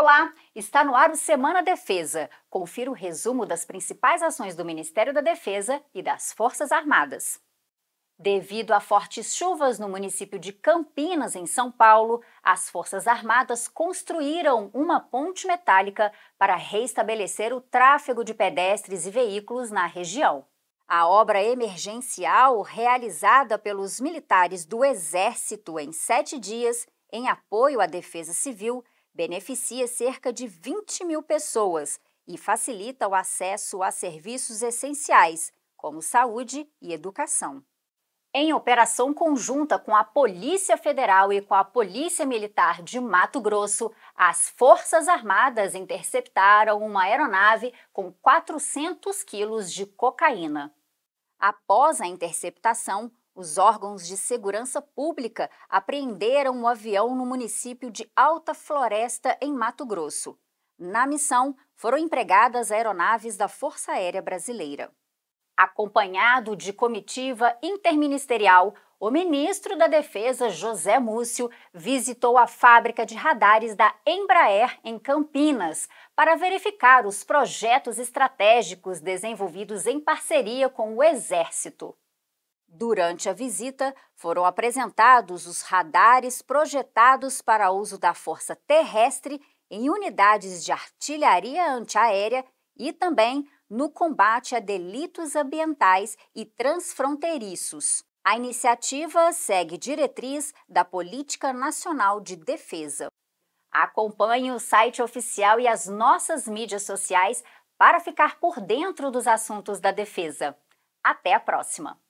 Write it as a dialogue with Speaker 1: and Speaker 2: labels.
Speaker 1: Olá, está no ar o Semana Defesa. Confira o resumo das principais ações do Ministério da Defesa e das Forças Armadas. Devido a fortes chuvas no município de Campinas, em São Paulo, as Forças Armadas construíram uma ponte metálica para reestabelecer o tráfego de pedestres e veículos na região. A obra emergencial, realizada pelos militares do Exército em sete dias, em apoio à Defesa Civil, beneficia cerca de 20 mil pessoas e facilita o acesso a serviços essenciais, como saúde e educação. Em operação conjunta com a Polícia Federal e com a Polícia Militar de Mato Grosso, as Forças Armadas interceptaram uma aeronave com 400 quilos de cocaína. Após a interceptação, os órgãos de segurança pública apreenderam o avião no município de Alta Floresta, em Mato Grosso. Na missão, foram empregadas aeronaves da Força Aérea Brasileira. Acompanhado de comitiva interministerial, o ministro da Defesa, José Múcio, visitou a fábrica de radares da Embraer, em Campinas, para verificar os projetos estratégicos desenvolvidos em parceria com o Exército. Durante a visita, foram apresentados os radares projetados para uso da Força Terrestre em unidades de artilharia antiaérea e também no combate a delitos ambientais e transfronteiriços. A iniciativa segue diretriz da Política Nacional de Defesa. Acompanhe o site oficial e as nossas mídias sociais para ficar por dentro dos assuntos da defesa. Até a próxima!